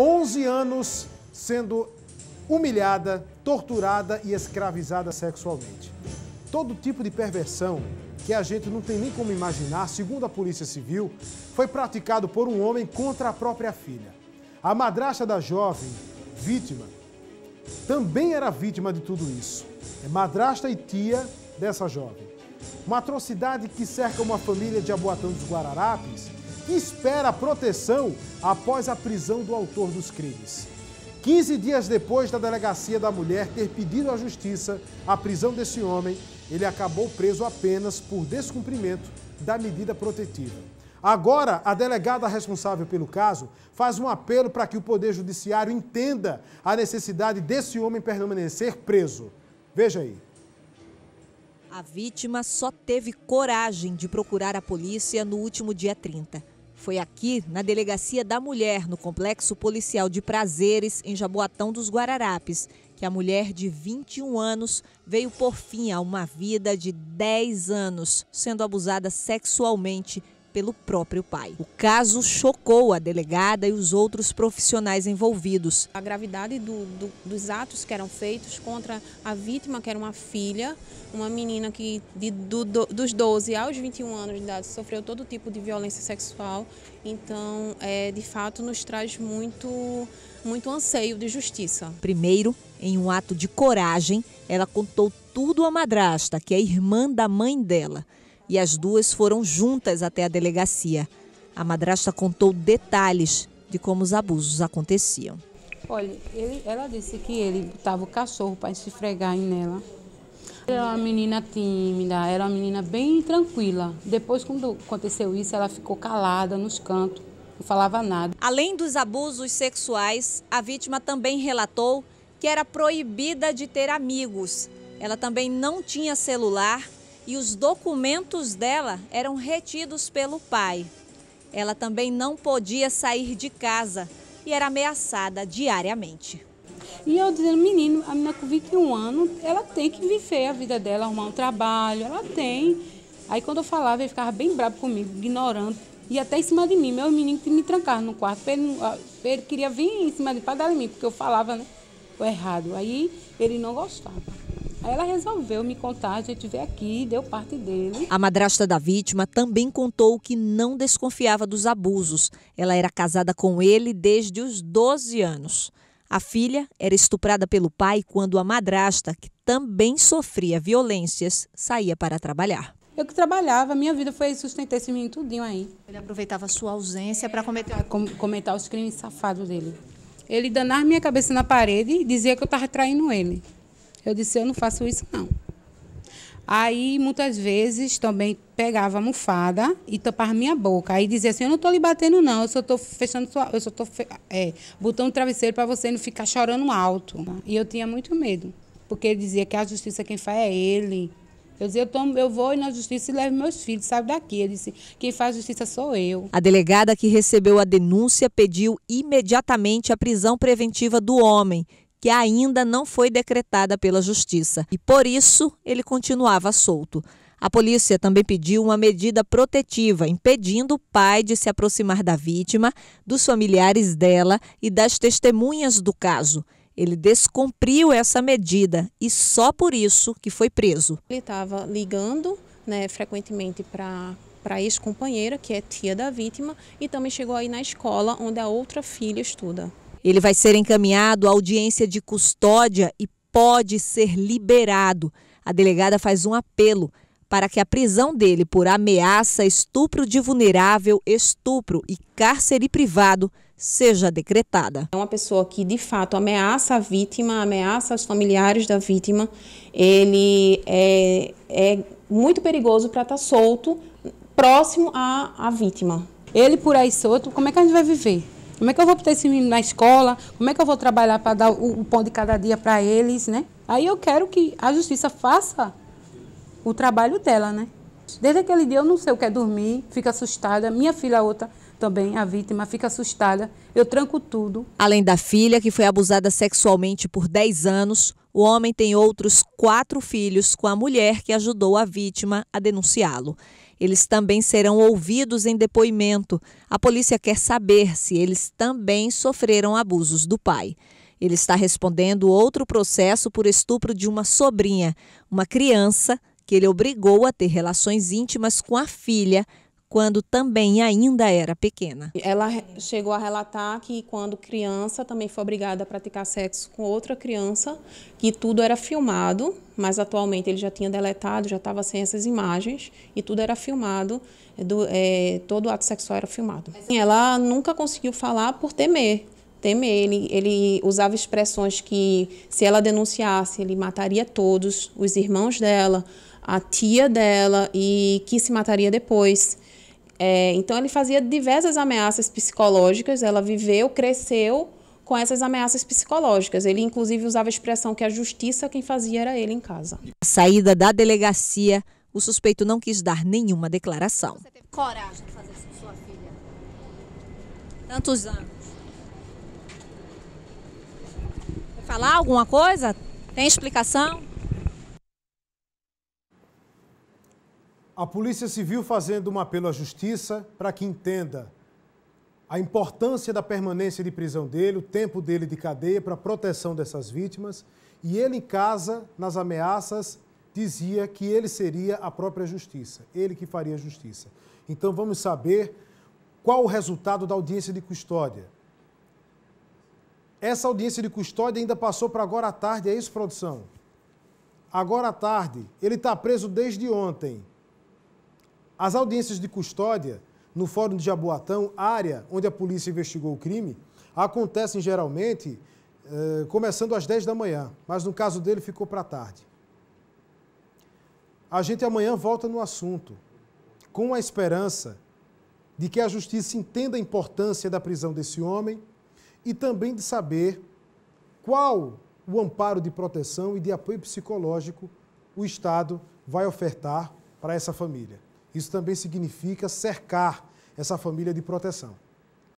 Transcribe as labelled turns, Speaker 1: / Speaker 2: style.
Speaker 1: 11 anos sendo humilhada, torturada e escravizada sexualmente. Todo tipo de perversão que a gente não tem nem como imaginar, segundo a Polícia Civil, foi praticado por um homem contra a própria filha. A madrasta da jovem, vítima, também era vítima de tudo isso. É madrasta e tia dessa jovem. Uma atrocidade que cerca uma família de Aboatão dos Guararapes espera proteção após a prisão do autor dos crimes. 15 dias depois da delegacia da mulher ter pedido à justiça a prisão desse homem, ele acabou preso apenas por descumprimento da medida protetiva. Agora, a delegada responsável pelo caso faz um apelo para que o Poder Judiciário entenda a necessidade desse homem permanecer preso. Veja aí.
Speaker 2: A vítima só teve coragem de procurar a polícia no último dia 30. Foi aqui, na Delegacia da Mulher, no Complexo Policial de Prazeres, em Jaboatão dos Guararapes, que a mulher de 21 anos veio por fim a uma vida de 10 anos, sendo abusada sexualmente pelo próprio pai. O caso chocou a delegada e os outros profissionais
Speaker 3: envolvidos. A gravidade do, do, dos atos que eram feitos contra a vítima, que era uma filha, uma menina que de, do, dos 12 aos 21 anos de idade sofreu todo tipo de violência sexual. Então, é, de fato, nos traz muito, muito anseio de justiça.
Speaker 2: Primeiro, em um ato de coragem, ela contou tudo à madrasta, que é irmã da mãe dela e as duas foram juntas até a delegacia. A madrasta contou detalhes de como os abusos aconteciam.
Speaker 4: Olha, ele, ela disse que ele botava o cachorro para se fregar nela. era é uma menina tímida, era é uma menina bem tranquila. Depois, quando
Speaker 2: aconteceu isso, ela ficou calada nos cantos, não falava nada. Além dos abusos sexuais, a vítima também relatou que era proibida de ter amigos. Ela também não tinha celular e os documentos dela eram retidos pelo pai. Ela também não podia sair de casa e era ameaçada diariamente.
Speaker 4: E eu dizendo, menino, a menina com 21 anos, ela tem que viver a vida dela, arrumar um trabalho, ela tem. Aí quando eu falava, ele ficava bem bravo comigo, ignorando. E até em cima de mim, meu menino me trancava no quarto, ele, ah, ele queria vir em cima de mim, para dar em mim, porque eu falava, né? O errado. Aí ele não gostava. Aí ela resolveu me contar, a gente veio aqui, deu parte dele. A
Speaker 2: madrasta da vítima também contou que não desconfiava dos abusos. Ela era casada com ele desde os 12 anos. A filha era estuprada pelo pai quando a madrasta, que também sofria violências, saía para trabalhar.
Speaker 4: Eu que trabalhava, minha vida foi sustentar esse menino tudinho aí. Ele aproveitava a sua ausência para cometer... Com, comentar os crimes safados dele. Ele danar minha cabeça na parede e dizia que eu estava traindo ele. Eu disse, eu não faço isso, não. Aí, muitas vezes, também pegava a almofada e tapava minha boca. Aí dizia assim, eu não estou lhe batendo, não, eu só estou fechando sua... Eu só estou é, botando o travesseiro para você não ficar chorando alto. E eu tinha muito medo, porque ele dizia que a justiça quem faz é ele. Eu dizia, eu, tomo, eu vou na justiça e levo meus filhos, sabe daqui. Ele disse, quem faz justiça sou eu.
Speaker 2: A delegada que recebeu a denúncia pediu imediatamente a prisão preventiva do homem, que ainda não foi decretada pela Justiça e, por isso, ele continuava solto. A polícia também pediu uma medida protetiva, impedindo o pai de se aproximar da vítima, dos familiares dela e das testemunhas do caso. Ele descumpriu essa medida e só por isso que foi preso.
Speaker 3: Ele estava ligando né, frequentemente para para ex-companheira, que é tia da vítima, e também chegou aí na escola onde a outra filha estuda.
Speaker 2: Ele vai ser encaminhado à audiência de custódia e pode ser liberado. A delegada faz um apelo para que a prisão dele por ameaça,
Speaker 3: estupro de vulnerável, estupro e cárcere privado seja decretada. É uma pessoa que de fato ameaça a vítima, ameaça os familiares da vítima. Ele é, é muito perigoso para estar tá solto próximo
Speaker 4: à, à vítima. Ele por aí solto, como é que a gente vai viver? Como é que eu vou ter esse menino na escola? Como é que eu vou trabalhar para dar o, o pão de cada dia para eles, né? Aí eu quero que a justiça faça o trabalho dela, né? Desde aquele dia eu não sei o que é dormir, fica assustada. Minha filha outra também, a vítima, fica assustada. Eu tranco tudo.
Speaker 2: Além da filha, que foi abusada sexualmente por 10 anos, o homem tem outros quatro filhos com a mulher que ajudou a vítima a denunciá-lo. Eles também serão ouvidos em depoimento. A polícia quer saber se eles também sofreram abusos do pai. Ele está respondendo outro processo por estupro de uma sobrinha, uma criança que ele obrigou a ter relações íntimas com a filha quando também ainda era pequena. Ela
Speaker 3: chegou a relatar que quando criança também foi obrigada a praticar sexo com outra criança, que tudo era filmado, mas atualmente ele já tinha deletado, já estava sem essas imagens e tudo era filmado, é do, é, todo ato sexual era filmado. Assim, ela nunca conseguiu falar por temer. Temer, ele, ele usava expressões que, se ela denunciasse, ele mataria todos, os irmãos dela, a tia dela, e que se mataria depois. É, então ele fazia diversas ameaças psicológicas, ela viveu, cresceu com essas ameaças psicológicas. Ele inclusive usava a expressão que a justiça quem fazia era ele em casa.
Speaker 2: A saída da delegacia, o suspeito não quis dar nenhuma declaração. Você teve coragem de fazer isso com sua filha? Tantos anos. Vai falar alguma coisa? Tem explicação?
Speaker 1: A Polícia Civil fazendo um apelo à Justiça para que entenda a importância da permanência de prisão dele, o tempo dele de cadeia para a proteção dessas vítimas. E ele, em casa, nas ameaças, dizia que ele seria a própria justiça, ele que faria a justiça. Então vamos saber qual o resultado da audiência de custódia. Essa audiência de custódia ainda passou para agora à tarde, é isso, produção? Agora à tarde. Ele está preso desde ontem. As audiências de custódia no Fórum de Jaboatão, área onde a polícia investigou o crime, acontecem geralmente eh, começando às 10 da manhã, mas no caso dele ficou para tarde. A gente amanhã volta no assunto, com a esperança de que a justiça entenda a importância da prisão desse homem e também de saber qual o amparo de proteção e de apoio psicológico o Estado vai ofertar para essa família. Isso também significa cercar essa família de proteção.